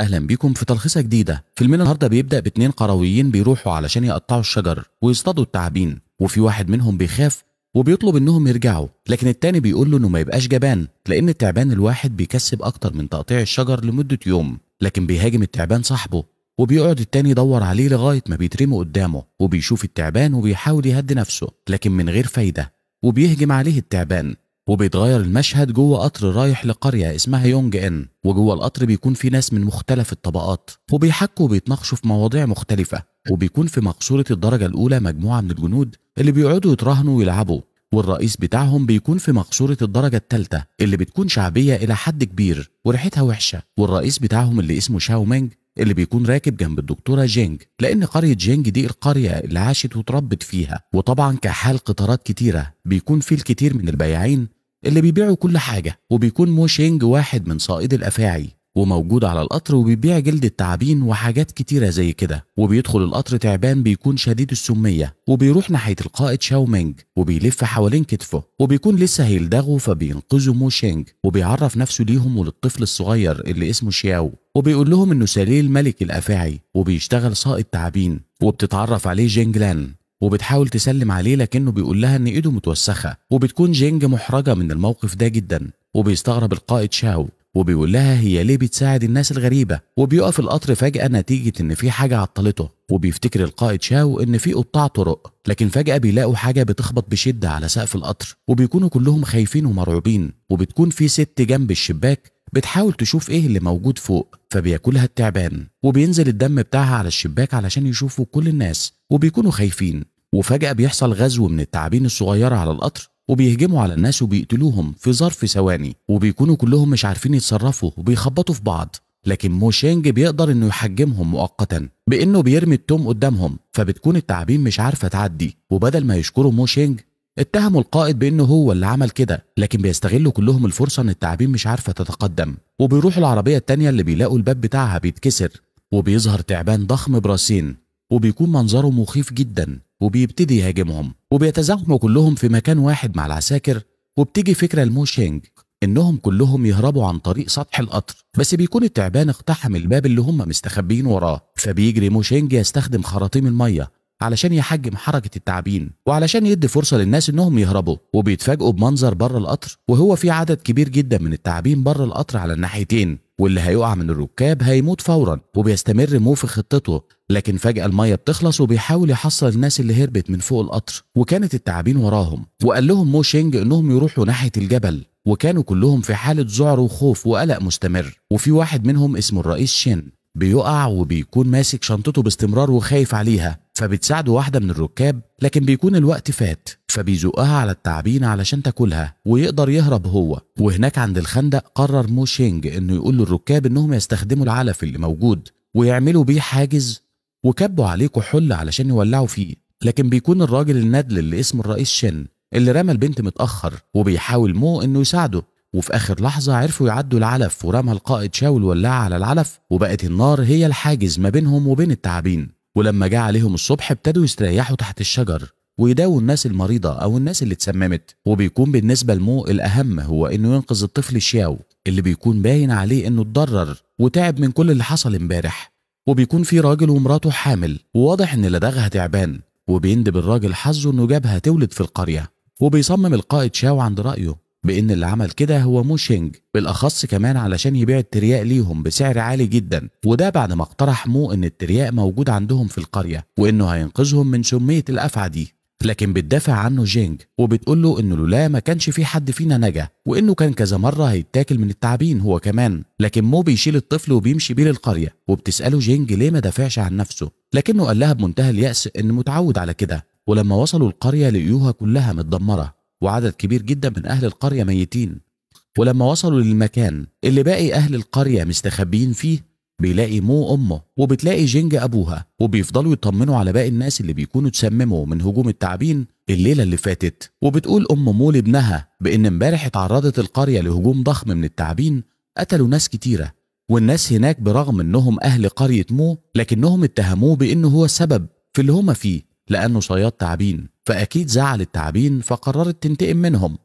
اهلا بيكم في تلخيصه جديده فيلمنا النهارده بيبدا باتنين قرويين بيروحوا علشان يقطعوا الشجر ويصطادوا التعابين وفي واحد منهم بيخاف وبيطلب انهم يرجعوا لكن التاني بيقول له انه ما يبقاش جبان لان التعبان الواحد بيكسب اكتر من تقطيع الشجر لمده يوم لكن بيهاجم التعبان صاحبه وبيقعد التاني يدور عليه لغايه ما بيترمي قدامه وبيشوف التعبان وبيحاول يهدي نفسه لكن من غير فايده وبيهجم عليه التعبان وبيتغير المشهد جوه قطر رايح لقريه اسمها يونج ان وجوه القطر بيكون في ناس من مختلف الطبقات وبيحكوا وبيتناقشوا في مواضيع مختلفه وبيكون في مقصوره الدرجه الاولى مجموعه من الجنود اللي بيقعدوا يتراهنوا ويلعبوا والرئيس بتاعهم بيكون في مقصورة الدرجة الثالثة اللي بتكون شعبية إلى حد كبير وريحتها وحشة والرئيس بتاعهم اللي اسمه شاو مينج اللي بيكون راكب جنب الدكتورة جينج لأن قرية جينج دي القرية اللي عاشت وتربت فيها وطبعا كحال قطارات كتيرة بيكون في الكتير من البياعين اللي بيبيعوا كل حاجة وبيكون موشينج واحد من صائد الأفاعي وموجود على القطر وبيبيع جلد التعابين وحاجات كتيرة زي كده وبيدخل القطر تعبان بيكون شديد السمية وبيروح ناحية القائد شاومينج وبيلف حوالين كتفه وبيكون لسه هيلدغه فبينقذه موشينج وبيعرف نفسه ليهم وللطفل الصغير اللي اسمه شياو وبيقول لهم انه سليل ملك الافاعي وبيشتغل صائد تعابين وبتتعرف عليه جينجلان وبتحاول تسلم عليه لكنه بيقول لها ان ايده متوسخه وبتكون جينج محرجه من الموقف ده جدا وبيستغرب القائد شاو وبيقول لها هي ليه بتساعد الناس الغريبه وبيقف القطر فجاه نتيجه ان في حاجه عطلته وبيفتكر القائد شاو ان في قطاع طرق لكن فجاه بيلاقوا حاجه بتخبط بشده على سقف القطر وبيكونوا كلهم خايفين ومرعوبين وبتكون في ست جنب الشباك بتحاول تشوف ايه اللي موجود فوق فبياكلها التعبان وبينزل الدم بتاعها على الشباك علشان يشوفه كل الناس وبيكونوا خايفين وفجأة بيحصل غزو من التعابين الصغيرة على القطر وبيهجموا على الناس وبيقتلوهم في ظرف ثواني وبيكونوا كلهم مش عارفين يتصرفوا وبيخبطوا في بعض لكن موشينج بيقدر انه يحجمهم مؤقتا بانه بيرمي التوم قدامهم فبتكون التعابين مش عارفه تعدي وبدل ما يشكروا موشينج اتهموا القائد بانه هو اللي عمل كده لكن بيستغلوا كلهم الفرصه ان التعابين مش عارفه تتقدم وبيروحوا العربيه التانيه اللي بيلاقوا الباب بتاعها بيتكسر وبيظهر تعبان ضخم براسين وبيكون منظره مخيف جدا وبيبتدي يهاجمهم وبيتزاحموا كلهم في مكان واحد مع العساكر وبتيجي فكره لموشينج انهم كلهم يهربوا عن طريق سطح القطر بس بيكون التعبان اقتحم الباب اللي هم مستخبيين وراه فبيجري موشينج يستخدم خراطيم الميه علشان يحجم حركة التعبين وعلشان يدي فرصة للناس انهم يهربوا وبيتفاجئوا بمنظر بره القطر وهو في عدد كبير جدا من التعابين بره القطر على الناحيتين واللي هيقع من الركاب هيموت فورا وبيستمر مو في خطته لكن فجأة المية بتخلص وبيحاول يحصل الناس اللي هربت من فوق القطر وكانت التعابين وراهم وقال لهم مو شينج انهم يروحوا ناحية الجبل وكانوا كلهم في حالة ذعر وخوف وقلق مستمر وفي واحد منهم اسمه الرئيس شين بيقع وبيكون ماسك شنطته باستمرار وخايف عليها فبتساعده واحدة من الركاب لكن بيكون الوقت فات فبيزقها على التعبين علشان تاكلها ويقدر يهرب هو وهناك عند الخندق قرر موشينج انه يقول للركاب انهم يستخدموا العلف اللي موجود ويعملوا بيه حاجز وكبوا عليه كحول علشان يولعوا فيه لكن بيكون الراجل الندل اللي اسمه الرئيس شن اللي رمى البنت متأخر وبيحاول مو انه يساعده وفي آخر لحظة عرفوا يعدوا العلف ورمى القائد شاول ولاعة على العلف وبقت النار هي الحاجز ما بينهم وبين التعابين ولما جه عليهم الصبح ابتدوا يستريحوا تحت الشجر ويداووا الناس المريضة أو الناس اللي اتسممت وبيكون بالنسبة لمو الأهم هو إنه ينقذ الطفل شياو اللي بيكون باين عليه إنه اتضرر وتعب من كل اللي حصل امبارح وبيكون في راجل ومراته حامل وواضح إن لدغها تعبان وبيندب الراجل حظه إنه جابها تولد في القرية وبيصمم القائد شاو عند رأيه بان اللي عمل كده هو موشينج بالاخص كمان علشان يبيع الترياق ليهم بسعر عالي جدا وده بعد ما اقترح مو ان الترياق موجود عندهم في القريه وانه هينقذهم من سميه الافعى دي لكن بتدافع عنه جينج وبتقول له انه لولا ما كانش في حد فينا نجا وانه كان كذا مره هيتاكل من التعابين هو كمان لكن مو بيشيل الطفل وبيمشي بيه للقريه وبتساله جينج ليه ما دافعش عن نفسه لكنه قال لها بمنتهى الياس انه متعود على كده ولما وصلوا القريه لقيوها كلها متدمره وعدد كبير جدا من أهل القرية ميتين ولما وصلوا للمكان اللي باقي أهل القرية مستخبيين فيه بيلاقي مو أمه وبتلاقي جينج أبوها وبيفضلوا يطمنوا على باقي الناس اللي بيكونوا تسمموا من هجوم التعابين الليلة اللي فاتت وبتقول أم مو لابنها بإن امبارح اتعرضت القرية لهجوم ضخم من التعابين قتلوا ناس كتيرة والناس هناك برغم إنهم أهل قرية مو لكنهم اتهموه بإنه هو السبب في اللي هما فيه لأنه صياد تعابين فأكيد زعل التعابين فقررت تنتقم منهم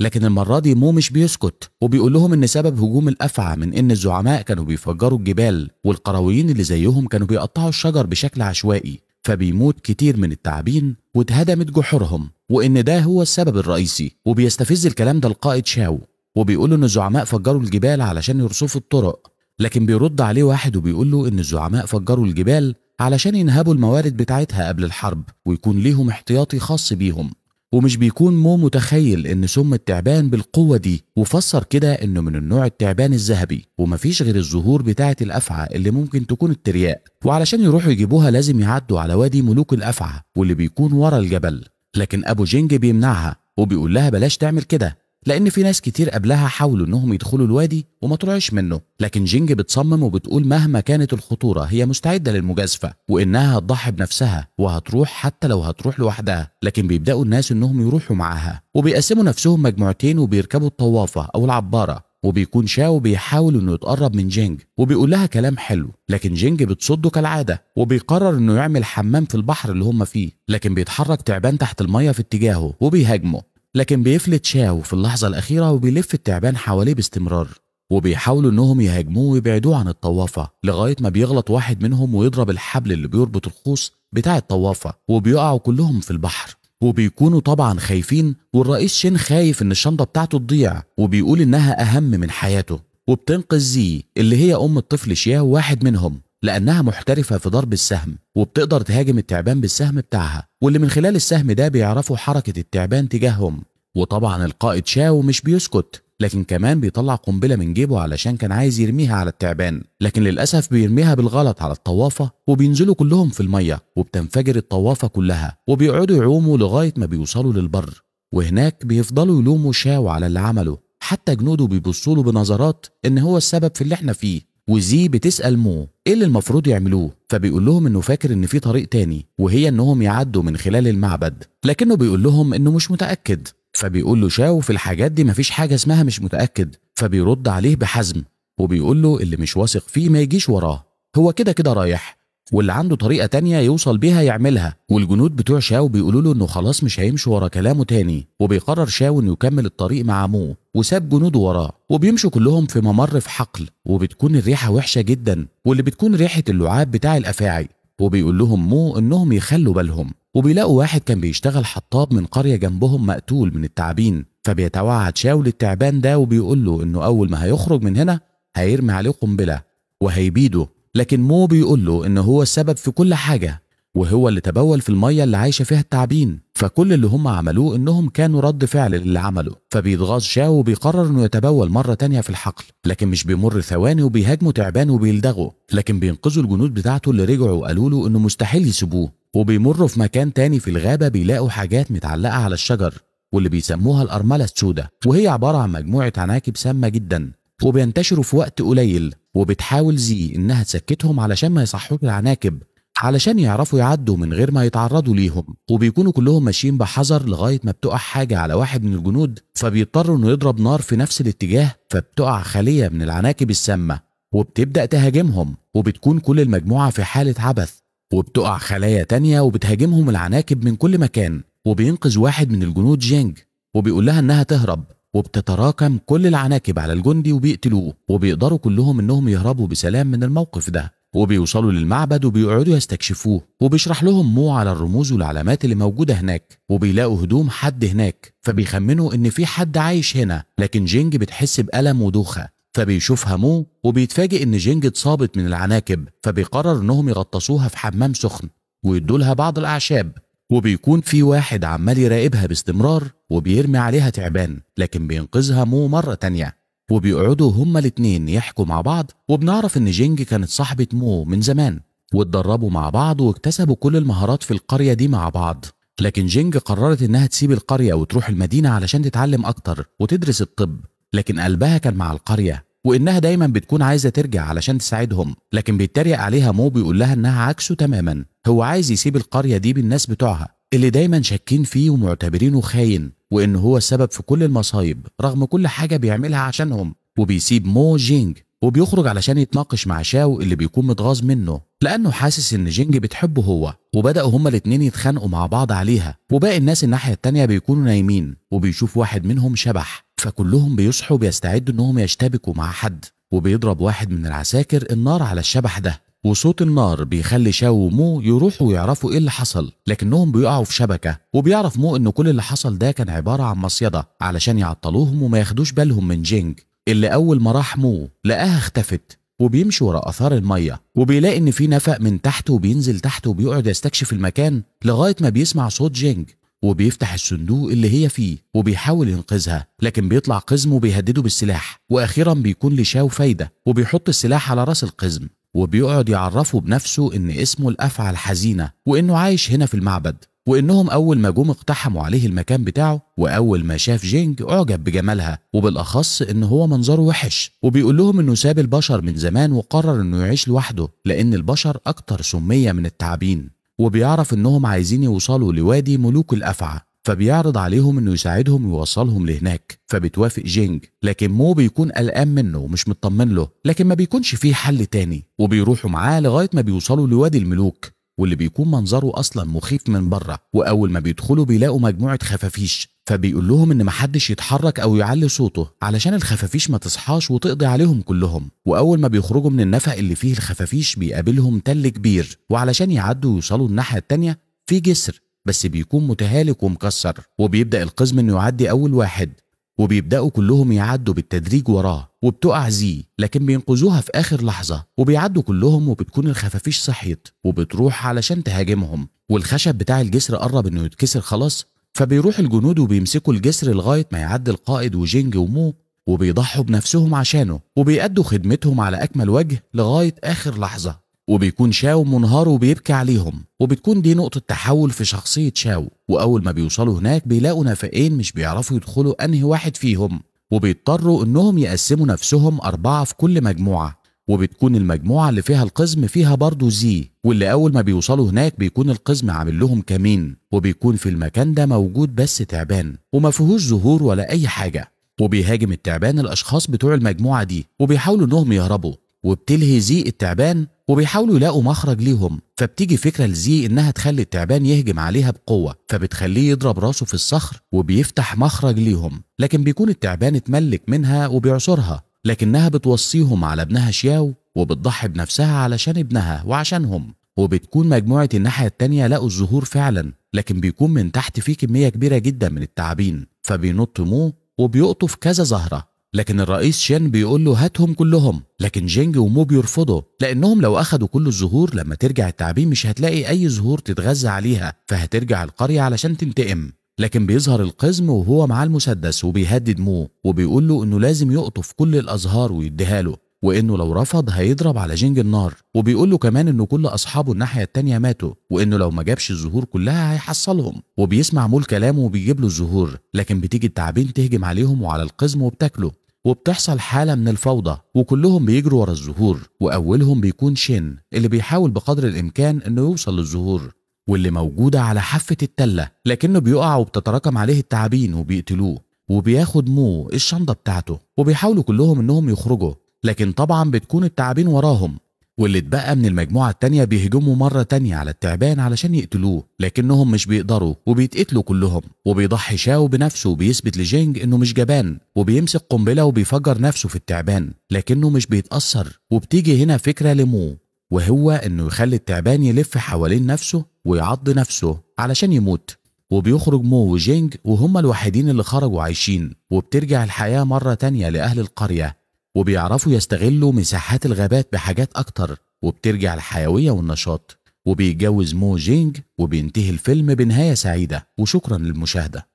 لكن المرة دي مو مش بيسكت وبيقول لهم إن سبب هجوم الأفعى من إن الزعماء كانوا بيفجروا الجبال والقرويين اللي زيهم كانوا بيقطعوا الشجر بشكل عشوائي فبيموت كتير من التعابين واتهدمت جحورهم وإن ده هو السبب الرئيسي وبيستفز الكلام ده القائد شاو وبيقول إن الزعماء فجروا الجبال علشان يرصفوا الطرق لكن بيرد عليه واحد وبيقول له إن الزعماء فجروا الجبال علشان ينهبوا الموارد بتاعتها قبل الحرب ويكون ليهم احتياطي خاص بيهم ومش بيكون مو متخيل ان سم التعبان بالقوه دي وفسر كده انه من النوع التعبان الذهبي ومفيش غير الزهور بتاعه الافعى اللي ممكن تكون الترياق وعلشان يروحوا يجيبوها لازم يعدوا على وادي ملوك الافعى واللي بيكون ورا الجبل لكن ابو جنج بيمنعها وبيقول لها بلاش تعمل كده لان في ناس كتير قبلها حاولوا انهم يدخلوا الوادي وما طلعش منه لكن جينج بتصمم وبتقول مهما كانت الخطوره هي مستعده للمجازفه وانها هتضحي بنفسها وهتروح حتى لو هتروح لوحدها لكن بيبداوا الناس انهم يروحوا معاها وبيقسموا نفسهم مجموعتين وبيركبوا الطوافه او العباره وبيكون شاو بيحاول انه يتقرب من جينج وبيقول لها كلام حلو لكن جينج بتصده كالعاده وبيقرر انه يعمل حمام في البحر اللي هم فيه لكن بيتحرك تعبان تحت الميه في اتجاهه وبيهاجمه لكن بيفلت شاو في اللحظة الأخيرة وبيلف التعبان حواليه باستمرار وبيحاولوا إنهم يهاجموه ويبعدوه عن الطوافة لغاية ما بيغلط واحد منهم ويضرب الحبل اللي بيربط الخوص بتاع الطوافة وبيقعوا كلهم في البحر وبيكونوا طبعا خايفين والرئيس شين خايف إن الشنطة بتاعته تضيع وبيقول إنها أهم من حياته وبتنقذ زي اللي هي أم الطفل شياو واحد منهم لأنها محترفة في ضرب السهم وبتقدر تهاجم التعبان بالسهم بتاعها واللي من خلال السهم ده بيعرفوا حركة التعبان تجاههم وطبعا القائد شاو مش بيسكت لكن كمان بيطلع قنبله من جيبه علشان كان عايز يرميها على التعبان لكن للاسف بيرميها بالغلط على الطوافه وبينزلوا كلهم في الميه وبتنفجر الطوافه كلها وبيقعدوا يعوموا لغايه ما بيوصلوا للبر وهناك بيفضلوا يلوموا شاو على اللي عمله حتى جنوده بيبصوا له بنظرات ان هو السبب في اللي احنا فيه وزي بتسال مو ايه اللي المفروض يعملوه فبيقول لهم انه فاكر ان في طريق تاني وهي انهم يعدوا من خلال المعبد لكنه بيقول لهم انه مش متاكد فبيقول له شاو في الحاجات دي مفيش حاجه اسمها مش متاكد فبيرد عليه بحزم وبيقول له اللي مش واثق فيه ما يجيش وراه هو كده كده رايح واللي عنده طريقه تانية يوصل بيها يعملها والجنود بتوع شاو بيقولوا له انه خلاص مش هيمشي ورا كلامه تاني وبيقرر شاو انه يكمل الطريق مع مو وساب جنوده وراه وبيمشوا كلهم في ممر في حقل وبتكون الريحه وحشه جدا واللي بتكون ريحه اللعاب بتاع الافاعي وبيقول لهم مو انهم يخلوا بالهم وبيلاقوا واحد كان بيشتغل حطاب من قريه جنبهم مقتول من التعابين فبيتوعد شاو للتعبان ده وبيقول له انه اول ما هيخرج من هنا هيرمي عليه قنبله وهيبيده لكن مو بيقول له إن هو السبب في كل حاجة وهو اللي تبول في المية اللي عايشة فيها التعبين فكل اللي هم عملوه إنهم كانوا رد فعل للي عمله فبيتغاظ شاو وبيقرر إنه يتبول مرة تانية في الحقل لكن مش بيمر ثواني وبيهاجموا تعبان وبيلدغه لكن بينقذوا الجنود بتاعته اللي رجعوا وقالوا له إنه مستحيل يسيبوه وبيمروا في مكان تاني في الغابة بيلاقوا حاجات متعلقة على الشجر واللي بيسموها الأرملة السوداء وهي عبارة عن مجموعة عناكب سامة جدا وبينتشروا في وقت قليل وبتحاول زي انها تسكتهم علشان ما يصحوش العناكب علشان يعرفوا يعدوا من غير ما يتعرضوا ليهم وبيكونوا كلهم ماشيين بحذر لغايه ما بتقع حاجه على واحد من الجنود فبيضطر انه يضرب نار في نفس الاتجاه فبتقع خليه من العناكب السامه وبتبدا تهاجمهم وبتكون كل المجموعه في حاله عبث وبتقع خلايا تانية وبتهاجمهم العناكب من كل مكان وبينقذ واحد من الجنود جينج وبيقول لها انها تهرب وبتتراكم كل العناكب على الجندي وبيقتلوه وبيقدروا كلهم انهم يهربوا بسلام من الموقف ده وبيوصلوا للمعبد وبيقعدوا يستكشفوه وبيشرح لهم مو على الرموز والعلامات اللي موجوده هناك وبيلاقوا هدوم حد هناك فبيخمنوا ان في حد عايش هنا لكن جينج بتحس بالم ودوخه فبيشوفها مو وبيتفاجئ ان جينج اتصابت من العناكب فبيقرر انهم يغطسوها في حمام سخن ويدولها بعض الاعشاب وبيكون في واحد عمال يراقبها باستمرار وبيرمي عليها تعبان لكن بينقذها مو مرة تانية وبيقعدوا هما الاتنين يحكوا مع بعض وبنعرف ان جينج كانت صاحبة مو من زمان واتدربوا مع بعض واكتسبوا كل المهارات في القرية دي مع بعض لكن جينج قررت انها تسيب القرية وتروح المدينة علشان تتعلم اكتر وتدرس الطب لكن قلبها كان مع القرية وانها دايما بتكون عايزه ترجع علشان تساعدهم لكن بيتريق عليها مو بيقول لها انها عكسه تماما هو عايز يسيب القريه دي بالناس بتوعها اللي دايما شاكين فيه ومعتبرينه خاين وان هو السبب في كل المصايب رغم كل حاجه بيعملها عشانهم وبيسيب مو جينج وبيخرج علشان يتناقش مع شاو اللي بيكون متغاظ منه لأنه حاسس إن جينج بتحبه هو وبدأوا هما الاتنين يتخانقوا مع بعض عليها وباقي الناس الناحية التانية بيكونوا نايمين وبيشوف واحد منهم شبح فكلهم بيصحوا بيستعدوا إنهم يشتبكوا مع حد وبيضرب واحد من العساكر النار على الشبح ده وصوت النار بيخلي شاو ومو يروحوا يعرفوا ايه اللي حصل لكنهم بيقعوا في شبكه وبيعرف مو ان كل اللي حصل ده كان عباره عن مصيده علشان يعطلوهم وما ياخدوش بالهم من جينج اللي اول ما راح مو لقاها اختفت وبيمشي ورا اثار الميه وبيلاقي ان في نفق من تحت وبينزل تحت وبيقعد يستكشف المكان لغايه ما بيسمع صوت جينج وبيفتح الصندوق اللي هي فيه وبيحاول ينقذها لكن بيطلع قزم وبيهدده بالسلاح واخيرا بيكون لشاو فايده وبيحط السلاح على راس القزم وبيقعد يعرفه بنفسه ان اسمه الافعى الحزينه وانه عايش هنا في المعبد وإنهم أول ما جم اقتحموا عليه المكان بتاعه وأول ما شاف جينج أعجب بجمالها وبالأخص إن هو منظره وحش وبيقول لهم إنه ساب البشر من زمان وقرر إنه يعيش لوحده لأن البشر أكتر سمية من التعابين وبيعرف إنهم عايزين يوصلوا لوادي ملوك الأفعى فبيعرض عليهم انه يساعدهم يوصلهم لهناك فبتوافق جينج لكن مو بيكون قلقان منه ومش مطمن له لكن ما بيكونش فيه حل تاني وبيروحوا معاه لغايه ما بيوصلوا لوادي الملوك واللي بيكون منظره اصلا مخيف من بره واول ما بيدخلوا بيلاقوا مجموعه خفافيش فبيقول لهم ان محدش يتحرك او يعلي صوته علشان الخفافيش ما تصحاش وتقضي عليهم كلهم واول ما بيخرجوا من النفق اللي فيه الخفافيش بيقابلهم تل كبير وعلشان يعدوا ويوصلوا الناحيه التانيه في جسر بس بيكون متهالك ومكسر وبيبدا القزم انه يعدي اول واحد وبيبداوا كلهم يعدوا بالتدريج وراه وبتقع زي لكن بينقذوها في اخر لحظه وبيعدوا كلهم وبتكون الخفافيش صحيت وبتروح علشان تهاجمهم والخشب بتاع الجسر قرب انه يتكسر خلاص فبيروح الجنود وبيمسكوا الجسر لغايه ما يعدي القائد وجينج ومو وبيضحوا بنفسهم عشانه وبيأدوا خدمتهم على اكمل وجه لغايه اخر لحظه وبيكون شاو منهار وبيبكي عليهم وبتكون دي نقطة تحول في شخصية شاو وأول ما بيوصلوا هناك بيلاقوا نفقين مش بيعرفوا يدخلوا أنهي واحد فيهم وبيضطروا انهم يقسموا نفسهم اربعه في كل مجموعه وبتكون المجموعه اللي فيها القزم فيها برضه زي واللي اول ما بيوصلوا هناك بيكون القزم عامل لهم كمين وبيكون في المكان ده موجود بس تعبان وما فيهوش زهور ولا اي حاجه وبيهاجم التعبان الاشخاص بتوع المجموعه دي وبيحاولوا انهم يهربوا وبتلهي زي التعبان وبيحاولوا يلاقوا مخرج ليهم فبتيجي فكره لزي انها تخلي التعبان يهجم عليها بقوه فبتخليه يضرب راسه في الصخر وبيفتح مخرج ليهم لكن بيكون التعبان اتملك منها وبيعصرها لكنها بتوصيهم على ابنها شياو وبتضحي بنفسها علشان ابنها وعشانهم وبتكون مجموعة الناحية التانية لقوا الزهور فعلا لكن بيكون من تحت فيه كمية كبيرة جدا من التعابين فبينطموه وبيقطف كذا زهرة لكن الرئيس شين بيقول له هاتهم كلهم لكن جينج ومو بيرفضوا لانهم لو اخدوا كل الزهور لما ترجع التعبين مش هتلاقي اي زهور تتغذى عليها فهترجع القريه علشان تنتقم لكن بيظهر القزم وهو معاه المسدس وبيهدد مو وبيقول له انه لازم يقطف كل الازهار ويديها له وانه لو رفض هيضرب على جنج النار وبيقول له كمان انه كل اصحابه الناحيه التانيه ماتوا وانه لو ما جابش الزهور كلها هيحصلهم وبيسمع مول كلامه وبيجيب له الزهور لكن بتيجي التعابين تهجم عليهم وعلى القزم وبتاكله وبتحصل حالة من الفوضى وكلهم بيجروا ورا الزهور وأولهم بيكون شين اللي بيحاول بقدر الإمكان إنه يوصل للزهور واللي موجودة على حافة التلة لكنه بيقع وبتتراكم عليه التعابين وبيقتلوه وبياخد مو الشنطة بتاعته وبيحاولوا كلهم إنهم يخرجوا لكن طبعا بتكون التعابين وراهم واللي اتبقى من المجموعة الثانيه بيهجموا مرة تانية على التعبان علشان يقتلوه لكنهم مش بيقدروا وبيتقتلوا كلهم وبيضحي شاو بنفسه وبيثبت لجينج انه مش جبان وبيمسك قنبلة وبيفجر نفسه في التعبان لكنه مش بيتأثر وبتيجي هنا فكرة لمو وهو انه يخلي التعبان يلف حوالين نفسه ويعض نفسه علشان يموت وبيخرج مو وجينج وهما الوحيدين اللي خرجوا عايشين وبترجع الحياة مرة تانية لأهل القرية وبيعرفوا يستغلوا مساحات الغابات بحاجات أكتر وبترجع الحيوية والنشاط وبيتجوز مو جينج وبينتهي الفيلم بنهاية سعيدة وشكرا للمشاهدة